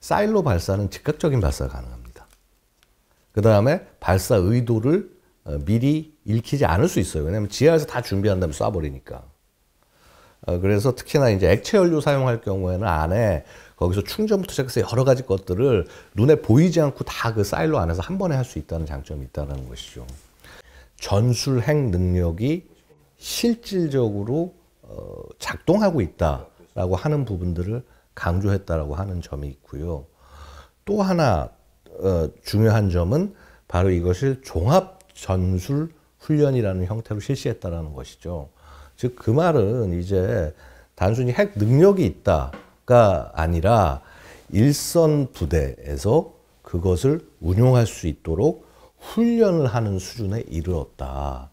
사일로 발사는 즉각적인 발사가 가능합니다. 그 다음에 발사 의도를 어, 미리 읽히지 않을 수 있어요. 왜냐하면 지하에서 다 준비한 다음에 쏴버리니까. 어, 그래서 특히나 이제 액체 연료 사용할 경우에는 안에 거기서 충전부터 시작해서 여러 가지 것들을 눈에 보이지 않고 다 그 사일로 안에서 한 번에 할 수 있다는 장점이 있다는 것이죠. 전술핵 능력이 실질적으로 어, 작동하고 있다라고 하는 부분들을 강조했다라고 하는 점이 있고요. 또 하나 어, 중요한 점은 바로 이것을 종합 전술 훈련이라는 형태로 실시했다라는 것이죠. 즉 그 말은 이제 단순히 핵 능력이 있다가 아니라 일선 부대에서 그것을 운용할 수 있도록 훈련을 하는 수준에 이르렀다.